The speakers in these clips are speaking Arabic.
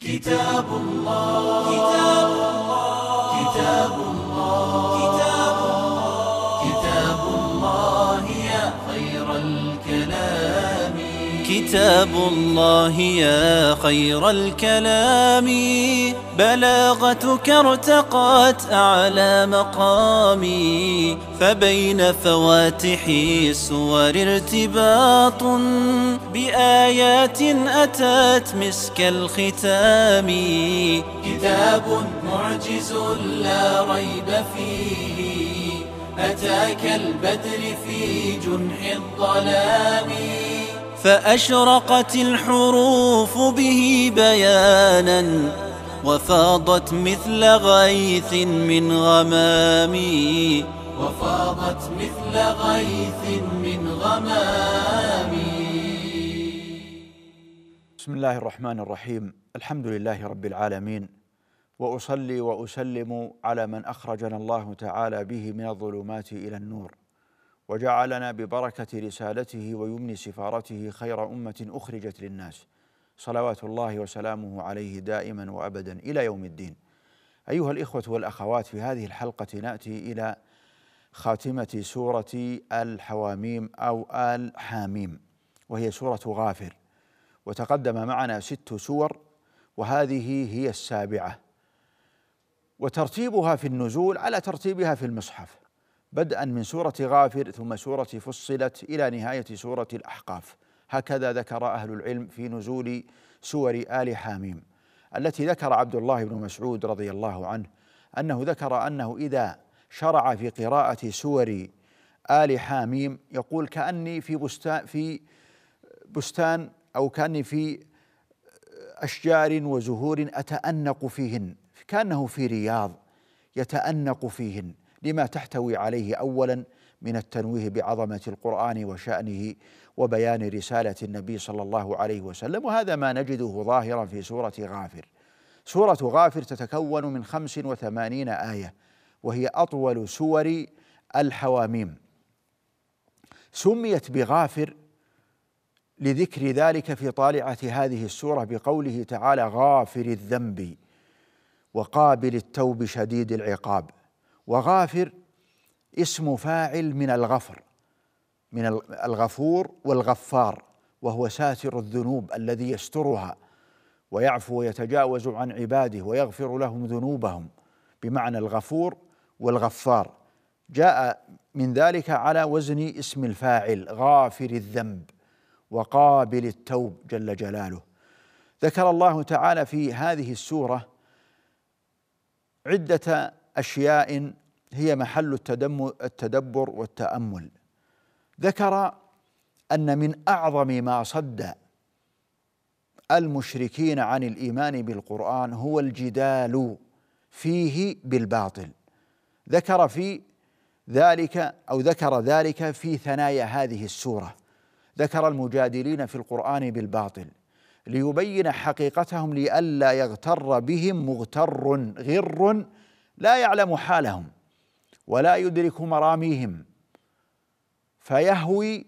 كتاب الله كتاب الله كتاب الله كتاب الله يا خير الكلام بلاغتك ارتقت أعلى مقامي فبين فواتح سور ارتباط بآيات أتت مسك الختام كتاب معجز لا ريب فيه أتاك البدر في جنح الظلام فأشرقت الحروف به بيانا وفاضت مثل غيث من غمام وفاضت مثل غيث من غمام بسم الله الرحمن الرحيم الحمد لله رب العالمين وأصلي وأسلم على من أخرجنا الله تعالى به من الظلمات إلى النور وجعلنا ببركة رسالته ويمن سفارته خير أمة أخرجت للناس صلوات الله وسلامه عليه دائما وأبدا إلى يوم الدين أيها الإخوة والأخوات في هذه الحلقة نأتي إلى خاتمة سورة الحواميم أو آل حاميم وهي سورة غافر وتقدم معنا ست سور وهذه هي السابعة وترتيبها في النزول على ترتيبها في المصحف بدءا من سورة غافر ثم سورة فصلت إلى نهاية سورة الأحقاف هكذا ذكر أهل العلم في نزول سور آل حاميم التي ذكر عبد الله بن مسعود رضي الله عنه أنه ذكر أنه إذا شرع في قراءة سور آل حاميم يقول كأني في بستان في بستان أو كأني في أشجار وزهور أتأنق فيهن كأنه في رياض يتأنق فيهن لما تحتوي عليه اولا من التنويه بعظمه القران وشانه وبيان رساله النبي صلى الله عليه وسلم وهذا ما نجده ظاهرا في سوره غافر سوره غافر تتكون من خمس وثمانين ايه وهي اطول سور الحواميم سميت بغافر لذكر ذلك في طالعه هذه السوره بقوله تعالى غافر الذنب وقابل التوب شديد العقاب وغافر اسم فاعل من الغفر من الغفور والغفار وهو ساتر الذنوب الذي يسترها ويعفو ويتجاوز عن عباده ويغفر لهم ذنوبهم بمعنى الغفور والغفار جاء من ذلك على وزن اسم الفاعل غافر الذنب وقابل التوب جل جلاله ذكر الله تعالى في هذه السوره عده اشياء هي محل التدبر والتامل ذكر ان من اعظم ما صد المشركين عن الايمان بالقران هو الجدال فيه بالباطل ذكر في ذلك او ذكر ذلك في ثنايا هذه السوره ذكر المجادلين في القران بالباطل ليبين حقيقتهم لئلا يغتر بهم مغتر غر لا يعلم حالهم ولا يدرك مراميهم فيهوي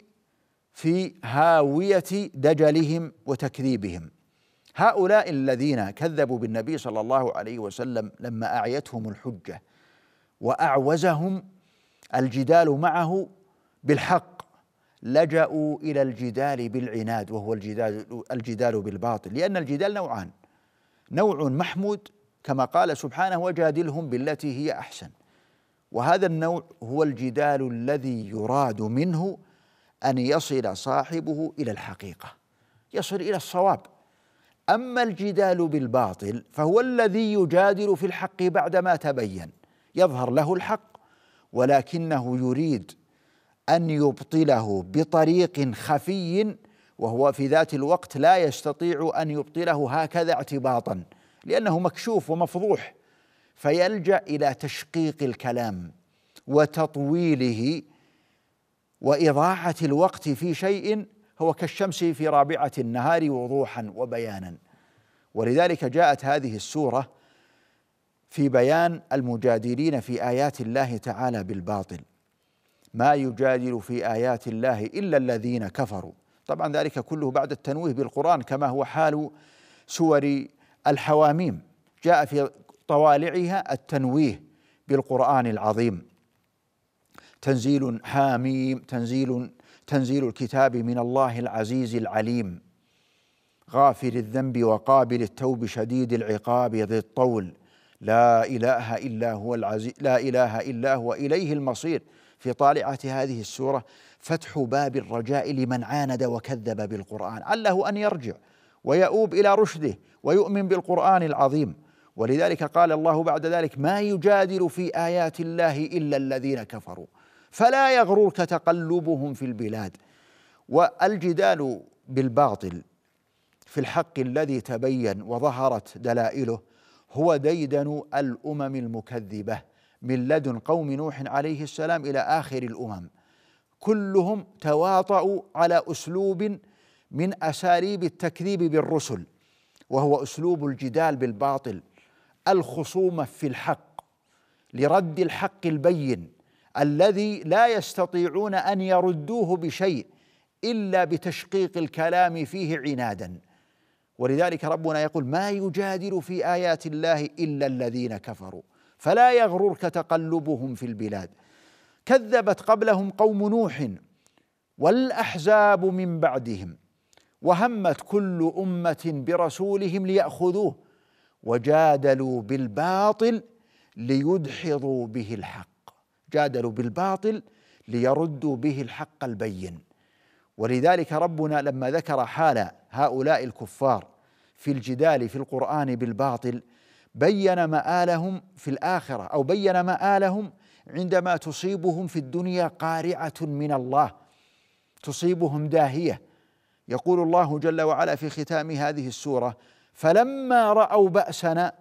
في هاويه دجلهم وتكذيبهم هؤلاء الذين كذبوا بالنبي صلى الله عليه وسلم لما اعيتهم الحجه واعوزهم الجدال معه بالحق لجأوا الى الجدال بالعناد وهو الجدال الجدال بالباطل لان الجدال نوعان نوع محمود كما قال سبحانه وجادلهم بالتي هي احسن وهذا النوع هو الجدال الذي يراد منه ان يصل صاحبه الى الحقيقه يصل الى الصواب اما الجدال بالباطل فهو الذي يجادل في الحق بعدما تبين يظهر له الحق ولكنه يريد ان يبطله بطريق خفي وهو في ذات الوقت لا يستطيع ان يبطله هكذا اعتباطا لأنه مكشوف ومفضوح فيلجأ إلى تشقيق الكلام وتطويله وإضاعة الوقت في شيء هو كالشمس في رابعة النهار وضوحا وبيانا ولذلك جاءت هذه السورة في بيان المجادلين في آيات الله تعالى بالباطل ما يجادل في آيات الله إلا الذين كفروا طبعا ذلك كله بعد التنويه بالقرآن كما هو حال سور الحواميم جاء في طوالعها التنويه بالقرآن العظيم تنزيل حاميم تنزيل تنزيل الكتاب من الله العزيز العليم غافر الذنب وقابل التوب شديد العقاب ذي الطول لا إله إلا هو العزيز لا إله إلا هو إليه المصير في طالعة هذه السورة فتح باب الرجاء لمن عاند وكذب بالقرآن عله أن يرجع ويؤوب الى رشده ويؤمن بالقران العظيم ولذلك قال الله بعد ذلك ما يجادل في ايات الله الا الذين كفروا فلا يغررك تقلبهم في البلاد والجدال بالباطل في الحق الذي تبين وظهرت دلائله هو ديدن الامم المكذبه من لدن قوم نوح عليه السلام الى اخر الامم كلهم تواطؤوا على اسلوب من اساليب التكذيب بالرسل وهو اسلوب الجدال بالباطل الخصومه في الحق لرد الحق البين الذي لا يستطيعون ان يردوه بشيء الا بتشقيق الكلام فيه عنادا ولذلك ربنا يقول ما يجادل في ايات الله الا الذين كفروا فلا يغررك تقلبهم في البلاد كذبت قبلهم قوم نوح والاحزاب من بعدهم وهمت كل امه برسولهم لياخذوه وجادلوا بالباطل ليدحضوا به الحق جادلوا بالباطل ليردوا به الحق البين ولذلك ربنا لما ذكر حال هؤلاء الكفار في الجدال في القران بالباطل بين مآلهم في الآخرة أو بين مآلهم عندما تصيبهم في الدنيا قارعة من الله تصيبهم داهية يقول الله جل وعلا في ختام هذه السوره فلما راوا باسنا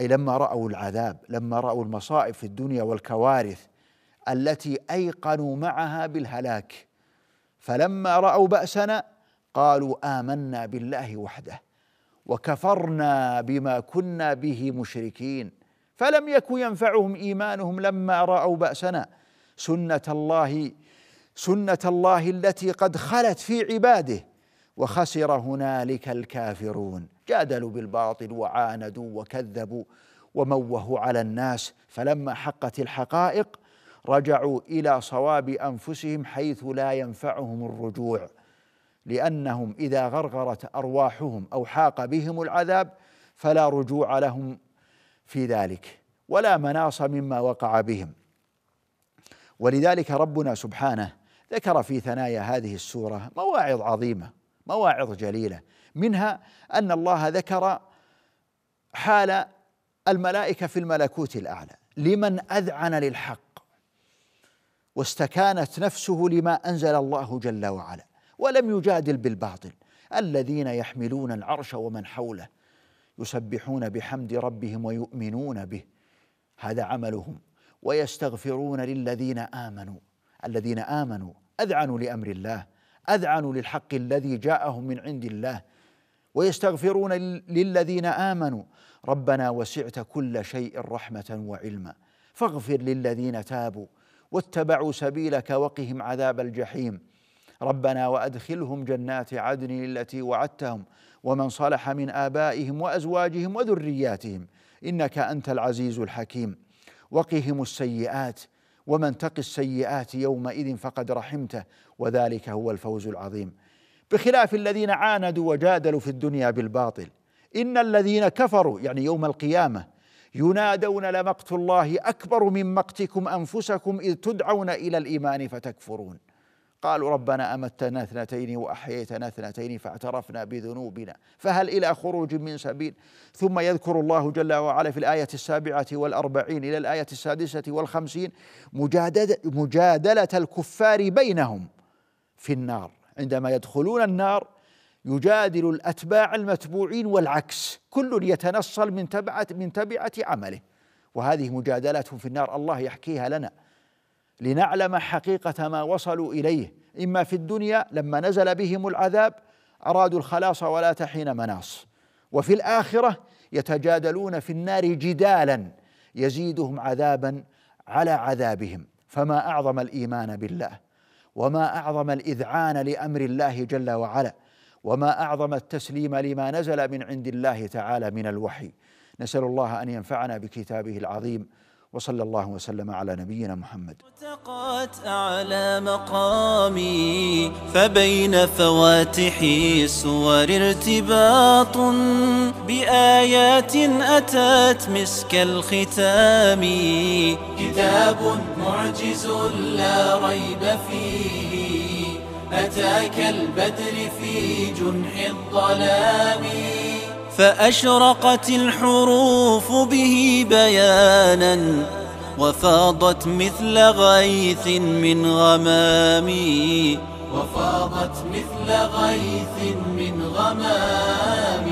اي لما راوا العذاب لما راوا المصائب في الدنيا والكوارث التي ايقنوا معها بالهلاك فلما راوا باسنا قالوا امنا بالله وحده وكفرنا بما كنا به مشركين فلم يكن ينفعهم ايمانهم لما راوا باسنا سنه الله سنه الله التي قد خلت في عباده وخسر هنالك الكافرون جادلوا بالباطل وعاندوا وكذبوا وموهوا على الناس فلما حقت الحقائق رجعوا الى صواب انفسهم حيث لا ينفعهم الرجوع لانهم اذا غرغرت ارواحهم او حاق بهم العذاب فلا رجوع لهم في ذلك ولا مناص مما وقع بهم ولذلك ربنا سبحانه ذكر في ثنايا هذه السوره مواعظ عظيمه مواعظ جليله منها ان الله ذكر حال الملائكه في الملكوت الاعلى لمن اذعن للحق واستكانت نفسه لما انزل الله جل وعلا ولم يجادل بالباطل الذين يحملون العرش ومن حوله يسبحون بحمد ربهم ويؤمنون به هذا عملهم ويستغفرون للذين امنوا الذين امنوا اذعنوا لامر الله اذعنوا للحق الذي جاءهم من عند الله ويستغفرون للذين امنوا ربنا وسعت كل شيء رحمه وعلما فاغفر للذين تابوا واتبعوا سبيلك وقهم عذاب الجحيم ربنا وادخلهم جنات عدن التي وعدتهم ومن صلح من ابائهم وازواجهم وذرياتهم انك انت العزيز الحكيم وقهم السيئات ومن تق السيئات يومئذ فقد رحمته وذلك هو الفوز العظيم بخلاف الذين عاندوا وجادلوا في الدنيا بالباطل ان الذين كفروا يعني يوم القيامه ينادون لمقت الله اكبر من مقتكم انفسكم اذ تدعون الى الايمان فتكفرون قالوا ربنا أمتنا اثنتين وأحييتنا اثنتين فاعترفنا بذنوبنا فهل إلى خروج من سبيل ثم يذكر الله جل وعلا في الآية السابعة والأربعين إلى الآية السادسة والخمسين مجادلة, مجادلة الكفار بينهم في النار عندما يدخلون النار يجادل الأتباع المتبوعين والعكس كل يتنصل من تبعة من تبعة عمله وهذه مجادلة في النار الله يحكيها لنا لنعلم حقيقة ما وصلوا إليه إما في الدنيا لما نزل بهم العذاب أرادوا الخلاص ولا تحين مناص وفي الآخرة يتجادلون في النار جدالا يزيدهم عذابا على عذابهم فما أعظم الإيمان بالله وما أعظم الإذعان لأمر الله جل وعلا وما أعظم التسليم لما نزل من عند الله تعالى من الوحي نسأل الله أن ينفعنا بكتابه العظيم وصلى الله وسلم على نبينا محمد ارتقت أعلى مقامي فبين فواتحي السور ارتباط بآيات أتت مسك الختام كتاب معجز لا ريب فيه أتاك البدر في جنح الظلام فأشرقت الحروف به بيانا وفاضت مثل غيث من غمام وفاضت مثل غيث من غمام